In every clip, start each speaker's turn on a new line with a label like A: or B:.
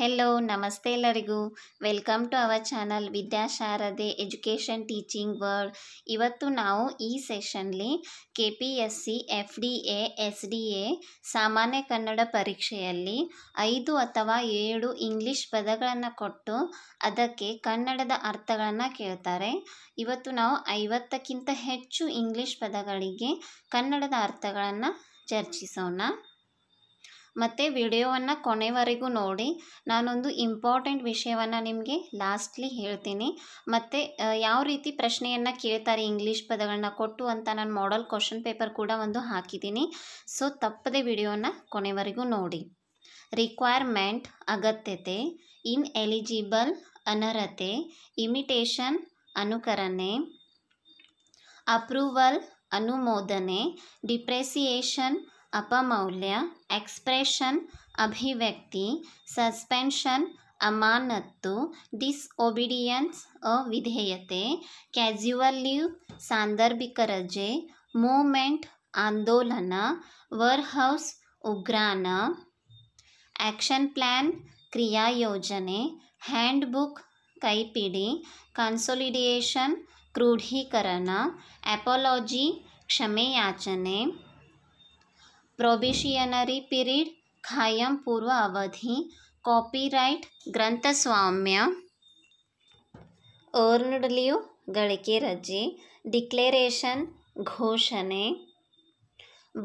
A: hello ನಮಸ್ತೆ ಎಲ್ಲರಿಗೂ welcome to our channel Vidyasharade education teaching world ಇವತ್ತು ನಾವು ಈ ಸೆಷನ್ಲಿ K P S C F D A S D A ಸಾಮಾನ್ಯ ಕನ್ನಡ ಪರೀಕ್ಷೆಯಲ್ಲಿ ಐದು ಅಥವಾ ಏಳು ಇಂಗ್ಲಿಷ್ ಪದಗಳನ್ನು ಕೊಟ್ಟು ಅದಕ್ಕೆ ಕನ್ನಡದ ಅರ್ಥಗಳನ್ನು ಕೇಳ್ತಾರೆ ಇವತ್ತು ನಾವು ಐವತ್ತಕ್ಕಿಂತ ಹೆಚ್ಚು ಇಂಗ್ಲಿಷ್ ಪದಗಳಿಗೆ ಕನ್ನಡದ ಅರ್ಥಗಳನ್ನು ಚರ್ಚಿಸೋಣ ಮತ್ತು ವಿಡಿಯೋವನ್ನು ಕೊನೆವರೆಗೂ ನೋಡಿ ನಾನೊಂದು ಇಂಪಾರ್ಟೆಂಟ್ ವಿಷಯವನ್ನು ನಿಮಗೆ ಲಾಸ್ಟ್ಲಿ ಹೇಳ್ತೀನಿ ಮತ್ತು ಯಾವ ರೀತಿ ಪ್ರಶ್ನೆಯನ್ನು ಕೇಳ್ತಾರೆ ಇಂಗ್ಲೀಷ್ ಪದಗಳನ್ನ ಕೊಟ್ಟು ಅಂತ ನಾನು ಮಾಡಲ್ ಕ್ವಶನ್ ಪೇಪರ್ ಕೂಡ ಒಂದು ಹಾಕಿದ್ದೀನಿ ಸೊ ತಪ್ಪದೆ ವಿಡಿಯೋನ ಕೊನೆವರೆಗೂ ನೋಡಿ ರಿಕ್ವೈರ್ಮೆಂಟ್ ಅಗತ್ಯತೆ ಇನ್ ಎಲಿಜಿಬಲ್ ಅನರ್ಹತೆ ಇಮಿಟೇಷನ್ ಅನುಕರಣೆ ಅಪ್ರೂವಲ್ ಅನುಮೋದನೆ ಡಿಪ್ರೆಸಿಯೇಷನ್ अपमौल्य एक्सप्रेशन अभिव्यक्ती सस्पेंशन अमानतो डिसओबिडियंस अविधेयते सांदर्भिक रजे मूमेंट आंदोलन वर्हौज प्लान क्रिया योजने, क्रियायोजने हॅंडबुक्पिडी कन्सोलीडिशन क्रूढीकरण एपोलॉजी क्षमे याचने प्रोबिशियनरी पीरियड खायम पूर्व अवधि कॉपीराइट ग्रंथस्वाम्य ओर्ड लीव गे रजे डिक्लेरेशन घोषणे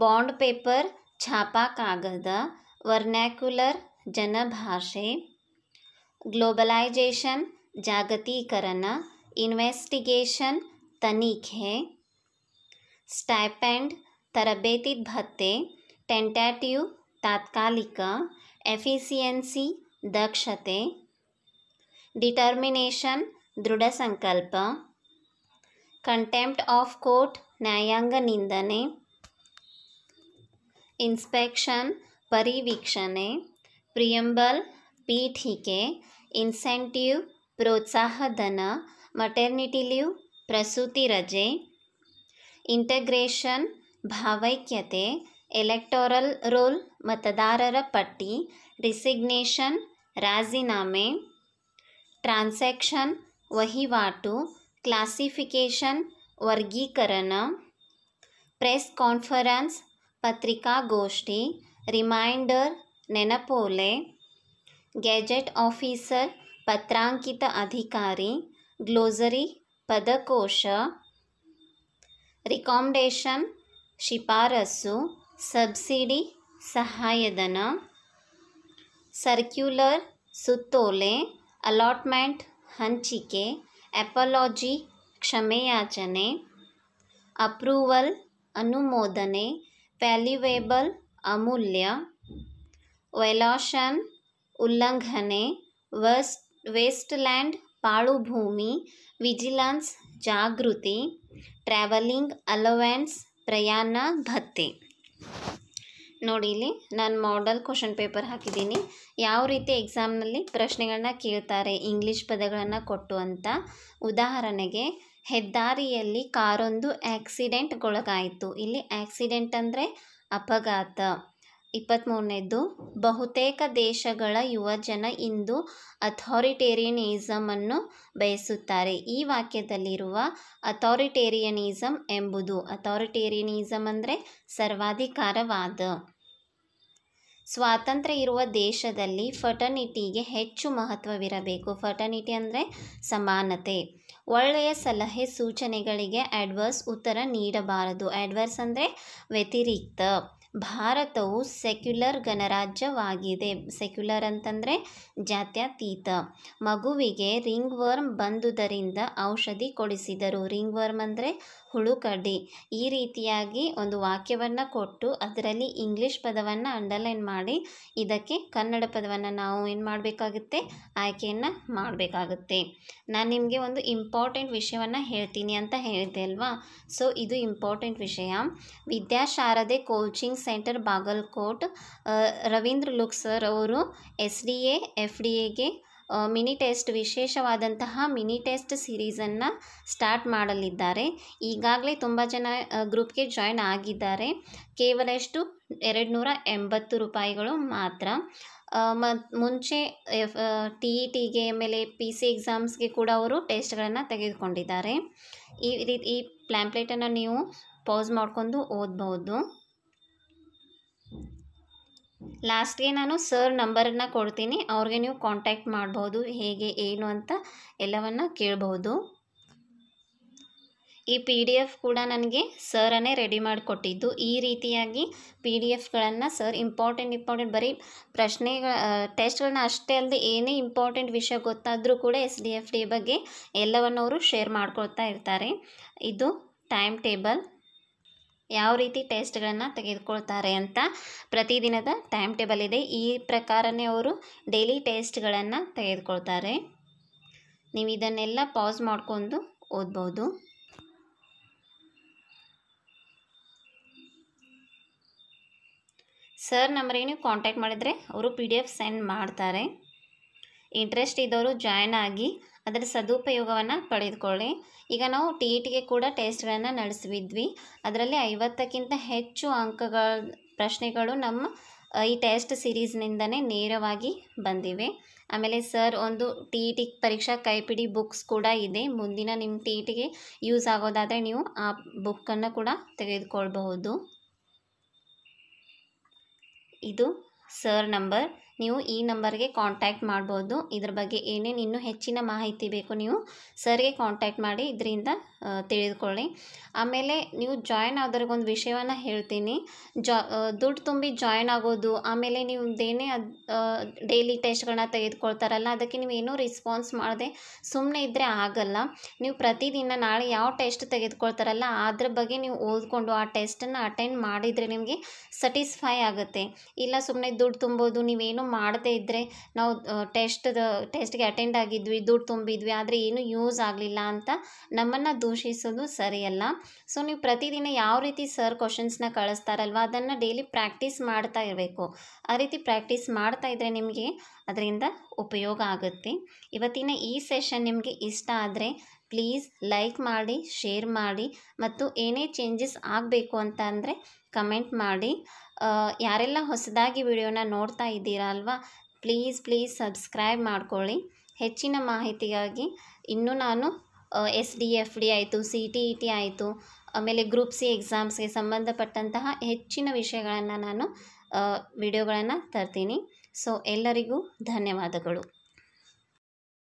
A: बॉंड पेपर छापा कागद वर्नाक्युलर जनभाषे ग्लोबलाइजेशन जागतीकरण इन्वेस्टिगेशन तनिखे स्टैपेंड तरबेती भत्ते ಟೆಂಟಾಟಿವ್ ತಾತ್ಕಾಲಿಕ ಎಫಿಸಿಯನ್ಸಿ ದಕ್ಷತೆ ಡಿಟರ್ಮಿನೇಷನ್ ದೃಢ ಸಂಕಲ್ಪ ಕಂಟೆಂಪ್ಟ್ ಆಫ್ ಕೋರ್ಟ್ ನ್ಯಾಯಾಂಗ ನಿಂದನೆ ಇನ್ಸ್ಪೆಕ್ಷನ್ ಪರಿವೀಕ್ಷಣೆ ಪ್ರಿಯಂಬಲ್ ಪೀಠಿಕೆ ಇನ್ಸೆಂಟಿವ್ ಪ್ರೋತ್ಸಾಹಧನ ಮಟರ್ನಿಟಿ ಲೀವ್ ಪ್ರಸೂತಿ ರಜೆ ಇಂಟಗ್ರೇಷನ್ ಭಾವೈಕ್ಯತೆ एलेक्टोरल रोल मतदारर पट्टी रिसिग्नेशन राजीनामे ट्रांसैक्शन वहीवाट क्लासिफिकेशन वर्गीकरण प्रेस कॉन्फरेंस पत्रिका गोष्ठी रिमाइंडर नेनपोले गैजेट ऑफिसर पत्रांकित अधिकारी ग्लोजरी पदकोश रिकॉमडेशन शिफारसू सब्सिडी सहायधन सर्क्युर् सोले अलाटमेंट हंचिके एपलॉजी क्षमयाचने अप्रूवल अनुमोदने वैल्युएबल अमूल्य वेलाशन उल्लंघने वेस्ट वेस्टलैंड पाभूमि विजिलेंस जागृति ट्रैवलिंग अलवेंस प्रयाण भत्ते ನೋಡಿ ಇಲ್ಲಿ ನಾನು ಮಾಡಲ್ ಕ್ವಶನ್ ಪೇಪರ್ ಹಾಕಿದ್ದೀನಿ ಯಾವ ರೀತಿ ಎಕ್ಸಾಮ್ನಲ್ಲಿ ಪ್ರಶ್ನೆಗಳನ್ನ ಕೇಳ್ತಾರೆ ಇಂಗ್ಲೀಷ್ ಪದಗಳನ್ನು ಕೊಟ್ಟು ಅಂತ ಉದಾಹರಣೆಗೆ ಹೆದ್ದಾರಿಯಲ್ಲಿ ಕಾರೊಂದು ಆ್ಯಕ್ಸಿಡೆಂಟ್ಗೊಳಗಾಯಿತು ಇಲ್ಲಿ ಆ್ಯಕ್ಸಿಡೆಂಟ್ ಅಂದರೆ ಅಪಘಾತ ಇಪ್ಪತ್ತ್ಮೂರನೇದು ಬಹುತೇಕ ದೇಶಗಳ ಜನ ಇಂದು ಅನ್ನು ಬಯಸುತ್ತಾರೆ ಈ ವಾಕ್ಯದಲ್ಲಿರುವ ಅಥಾರಿಟೇರಿಯನಿಸಮ್ ಎಂಬುದು ಅಥಾರಿಟೇರಿಯನಿಸಮ್ ಅಂದರೆ ಸರ್ವಾಧಿಕಾರವಾದ ಸ್ವಾತಂತ್ರ್ಯ ಇರುವ ದೇಶದಲ್ಲಿ ಫಟನಿಟಿಗೆ ಹೆಚ್ಚು ಮಹತ್ವವಿರಬೇಕು ಫಟರ್ನಿಟಿ ಅಂದರೆ ಸಮಾನತೆ ಒಳ್ಳೆಯ ಸಲಹೆ ಸೂಚನೆಗಳಿಗೆ ಅಡ್ವರ್ಸ್ ಉತ್ತರ ನೀಡಬಾರದು ಅಡ್ವರ್ಸ್ ಅಂದರೆ ವ್ಯತಿರಿಕ್ತ ಭಾರತವು ಸೆಕ್ಯುಲರ್ ಗಣರಾಜ್ಯವಾಗಿದೆ ಸೆಕ್ಯುಲರ್ ಅಂತಂದರೆ ಜಾತ್ಯತೀತ ಮಗುವಿಗೆ ರಿಂಗ್ ವರ್ಮ್ ಬಂದುದರಿಂದ ಔಷಧಿ ಕೊಡಿಸಿದರು ರಿಂಗ್ ವರ್ಮ್ ಅಂದರೆ ಹುಳುಕಡ್ಡಿ ಈ ರೀತಿಯಾಗಿ ಒಂದು ವಾಕ್ಯವನ್ನು ಕೊಟ್ಟು ಅದರಲ್ಲಿ ಇಂಗ್ಲೀಷ್ ಪದವನ್ನು ಅಂಡರ್ಲೈನ್ ಮಾಡಿ ಇದಕ್ಕೆ ಕನ್ನಡ ಪದವನ್ನು ನಾವು ಏನು ಮಾಡಬೇಕಾಗುತ್ತೆ ಆಯ್ಕೆಯನ್ನು ಮಾಡಬೇಕಾಗುತ್ತೆ ನಾನು ನಿಮಗೆ ಒಂದು ಇಂಪಾರ್ಟೆಂಟ್ ವಿಷಯವನ್ನು ಹೇಳ್ತೀನಿ ಅಂತ ಹೇಳಿದೆ ಅಲ್ವಾ ಸೊ ಇದು ಇಂಪಾರ್ಟೆಂಟ್ ವಿಷಯ ವಿದ್ಯಾಶಾರದೆ ಕೋಚಿಂಗ್ ಸೆಂಟರ್ ಬಾಗಲ್ಕೋಟ್ ರವೀಂದ್ರ ಲುಕ್ ಸರ್ ಅವರು S D A F D ಎಗೆ ಮಿನಿ ಟೆಸ್ಟ್ ವಿಶೇಷವಾದಂತಹ ಮಿನಿ ಟೆಸ್ಟ್ ಸಿರೀಸನ್ನು ಸ್ಟಾರ್ಟ್ ಮಾಡಲಿದ್ದಾರೆ ಈಗಾಗಲೇ ತುಂಬ ಜನ ಗ್ರೂಪ್ಗೆ ಜಾಯ್ನ್ ಆಗಿದ್ದಾರೆ ಕೇವಲ ಎಷ್ಟು ಎರಡು ನೂರ ಎಂಬತ್ತು ರೂಪಾಯಿಗಳು ಮಾತ್ರ ಮತ್ತು ಮುಂಚೆ ಎಫ್ ಟಿ ಇ ಟಿಗೆ ಆಮೇಲೆ ಪಿ ಸಿ ಎಕ್ಸಾಮ್ಸ್ಗೆ ಕೂಡ ಅವರು ಟೆಸ್ಟ್ಗಳನ್ನು ತೆಗೆದುಕೊಂಡಿದ್ದಾರೆ ಈ ರೀತಿ ಈ ಪ್ಲ್ಯಾಂಪ್ಲೇಟನ್ನು ನೀವು ಪಾಸ್ ಮಾಡ್ಕೊಂಡು ಓದ್ಬೋದು ಲಾಸ್ಟ್ಗೆ ನಾನು ಸರ್ ನಂಬರನ್ನು ಕೊಡ್ತೀನಿ ಅವ್ರಿಗೆ ನೀವು ಕಾಂಟ್ಯಾಕ್ಟ್ ಮಾಡ್ಬೋದು ಹೇಗೆ ಏನು ಅಂತ ಎಲ್ಲವನ್ನು ಕೇಳ್ಬೋದು ಈ ಪಿ ಡಿ ಎಫ್ ಕೂಡ ನನಗೆ ಸರನ್ನೇ ರೆಡಿ ಮಾಡಿಕೊಟ್ಟಿದ್ದು ಈ ರೀತಿಯಾಗಿ ಪಿ ಡಿ ಎಫ್ಗಳನ್ನು ಸರ್ ಇಂಪಾರ್ಟೆಂಟ್ ಇಂಪಾರ್ಟೆಂಟ್ ಬರೀ ಪ್ರಶ್ನೆಗಳ ಟೆಸ್ಟ್ಗಳನ್ನ ಅಷ್ಟೇ ಅಲ್ಲದೆ ಏನೇ ಇಂಪಾರ್ಟೆಂಟ್ ವಿಷಯ ಗೊತ್ತಾದರೂ ಕೂಡ ಎಸ್ ಡಿ ಎಫ್ ಡಿ ಬಗ್ಗೆ ಎಲ್ಲವನ್ನು ಅವರು ಶೇರ್ ಮಾಡ್ಕೊಳ್ತಾ ಇರ್ತಾರೆ ಇದು ಟೈಮ್ ಟೇಬಲ್ ಯಾವ ರೀತಿ ಟೆಸ್ಟ್ಗಳನ್ನು ತೆಗೆದುಕೊಳ್ತಾರೆ ಅಂತ ಪ್ರತಿದಿನದ ಟೈಮ್ ಟೇಬಲ್ ಇದೆ ಈ ಪ್ರಕಾರನೇ ಅವರು ಡೈಲಿ ಟೆಸ್ಟ್ಗಳನ್ನು ತೆಗೆದುಕೊಳ್ತಾರೆ ನೀವು ಇದನ್ನೆಲ್ಲ ಪಾಸ್ ಮಾಡಿಕೊಂಡು ಓದ್ಬೋದು ಸರ್ ನಂಬರಿಗೆ ನೀವು ಕಾಂಟ್ಯಾಕ್ಟ್ ಮಾಡಿದರೆ ಅವರು ಪಿ ಡಿ ಎಫ್ ಸೆಂಡ್ ಮಾಡ್ತಾರೆ ಇಂಟ್ರೆಸ್ಟ್ ಇದ್ದವರು ಜಾಯ್ನ್ ಆಗಿ ಅದರ ಸದುಪಯೋಗವನ್ನು ಪಡೆದುಕೊಳ್ಳಿ ಈಗ ನಾವು ಟಿ ಇ ಟಿಗೆ ಕೂಡ ಟೆಸ್ಟ್ಗಳನ್ನು ನಡೆಸಿದ್ವಿ ಅದರಲ್ಲಿ ಐವತ್ತಕ್ಕಿಂತ ಹೆಚ್ಚು ಅಂಕಗಳ ಪ್ರಶ್ನೆಗಳು ನಮ್ಮ ಈ ಟೆಸ್ಟ್ ಸಿರೀಸ್ನಿಂದನೇ ನೇರವಾಗಿ ಬಂದಿವೆ ಆಮೇಲೆ ಸರ್ ಒಂದು ಟಿ ಇ ಟಿ ಪರೀಕ್ಷಾ ಕೈಪಿಡಿ ಬುಕ್ಸ್ ಕೂಡ ಇದೆ ಮುಂದಿನ ನಿಮ್ಮ ಟಿ ಇ ಟಿಗೆ ಯೂಸ್ ಆಗೋದಾದರೆ ನೀವು ಆ ಬುಕ್ಕನ್ನು ಕೂಡ ತೆಗೆದುಕೊಳ್ಬಹುದು ಇದು ಸರ್ ನಂಬರ್ ನೀವು ಈ ನಂಬರ್ಗೆ ಕಾಂಟ್ಯಾಕ್ಟ್ ಮಾಡ್ಬೋದು ಇದ್ರ ಬಗ್ಗೆ ಏನೇನು ಇನ್ನೂ ಹೆಚ್ಚಿನ ಮಾಹಿತಿ ಬೇಕು ನೀವು ಸರ್ಗೆ ಕಾಂಟ್ಯಾಕ್ಟ್ ಮಾಡಿ ಇದರಿಂದ ತಿಳಿದುಕೊಳ್ಳಿ ಆಮೇಲೆ ನೀವು ಜಾಯ್ನ್ ಆದ್ರಿಗೊಂದು ವಿಷಯವನ್ನು ಹೇಳ್ತೀನಿ ಜಾ ದುಡ್ಡು ತುಂಬಿ ಜಾಯ್ನ್ ಆಗೋದು ಆಮೇಲೆ ನೀವು ಅದು ಡೈಲಿ ಟೆಸ್ಟ್ಗಳನ್ನ ತೆಗೆದುಕೊಳ್ತಾರಲ್ಲ ಅದಕ್ಕೆ ನೀವು ಏನೂ ರಿಸ್ಪಾನ್ಸ್ ಮಾಡದೆ ಸುಮ್ಮನೆ ಇದ್ದರೆ ಆಗಲ್ಲ ನೀವು ಪ್ರತಿದಿನ ನಾಳೆ ಯಾವ ಟೆಸ್ಟ್ ತೆಗೆದುಕೊಳ್ತಾರಲ್ಲ ಅದ್ರ ಬಗ್ಗೆ ನೀವು ಓದ್ಕೊಂಡು ಆ ಟೆಸ್ಟನ್ನು ಅಟೆಂಡ್ ಮಾಡಿದರೆ ನಿಮಗೆ ಸ್ಯಾಟಿಸ್ಫೈ ಆಗುತ್ತೆ ಇಲ್ಲ ಸುಮ್ಮನೆ ದುಡ್ಡು ತುಂಬೋದು ನೀವೇನು ಏನು ಮಾಡದೇ ಇದ್ದರೆ ನಾವು ಟೆಸ್ಟ್ ಟೆಸ್ಟ್ಗೆ ಅಟೆಂಡ್ ಆಗಿದ್ವಿ ದುಡ್ಡು ತುಂಬಿದ್ವಿ ಆದರೆ ಏನೂ ಯೂಸ್ ಆಗಲಿಲ್ಲ ಅಂತ ನಮ್ಮನ್ನು ದೂಷಿಸೋದು ಸರಿಯಲ್ಲ ಸೊ ನೀವು ಪ್ರತಿದಿನ ಯಾವ ರೀತಿ ಸರ್ ಕ್ವಶನ್ಸ್ನ ಕಳಿಸ್ತಾರಲ್ವ ಅದನ್ನು ಡೈಲಿ ಪ್ರಾಕ್ಟೀಸ್ ಮಾಡ್ತಾ ಇರಬೇಕು ಆ ರೀತಿ ಪ್ರಾಕ್ಟೀಸ್ ಮಾಡ್ತಾ ಇದ್ದರೆ ನಿಮಗೆ ಅದರಿಂದ ಉಪಯೋಗ ಆಗುತ್ತೆ ಇವತ್ತಿನ ಈ ಸೆಷನ್ ನಿಮಗೆ ಇಷ್ಟ ಆದರೆ ಪ್ಲೀಸ್ ಲೈಕ್ ಮಾಡಿ ಶೇರ್ ಮಾಡಿ ಮತ್ತು ಏನೇ ಚೇಂಜಸ್ ಆಗಬೇಕು ಅಂತ ಅಂದರೆ ಕಮೆಂಟ್ ಮಾಡಿ ಯಾರೆಲ್ಲ ಹೊಸದಾಗಿ ವಿಡಿಯೋನ ನೋಡ್ತಾ ಇದ್ದೀರಾ ಅಲ್ವಾ ಪ್ಲೀಸ್ ಪ್ಲೀಸ್ ಸಬ್ಸ್ಕ್ರೈಬ್ ಮಾಡ್ಕೊಳ್ಳಿ ಹೆಚ್ಚಿನ ಮಾಹಿತಿಗಾಗಿ ಇನ್ನೂ ನಾನು ಎಸ್ ಡಿ ಎಫ್ ಡಿ ಆಯಿತು C T E e T ಆಯಿತು ಆಮೇಲೆ ಗ್ರೂಪ್ ಸಿ ಎಕ್ಸಾಮ್ಸ್ಗೆ ಸಂಬಂಧಪಟ್ಟಂತಹ ಹೆಚ್ಚಿನ ವಿಷಯಗಳನ್ನು ನಾನು ವಿಡಿಯೋಗಳನ್ನು ತರ್ತೀನಿ ಸೊ ಎಲ್ಲರಿಗೂ ಧನ್ಯವಾದಗಳು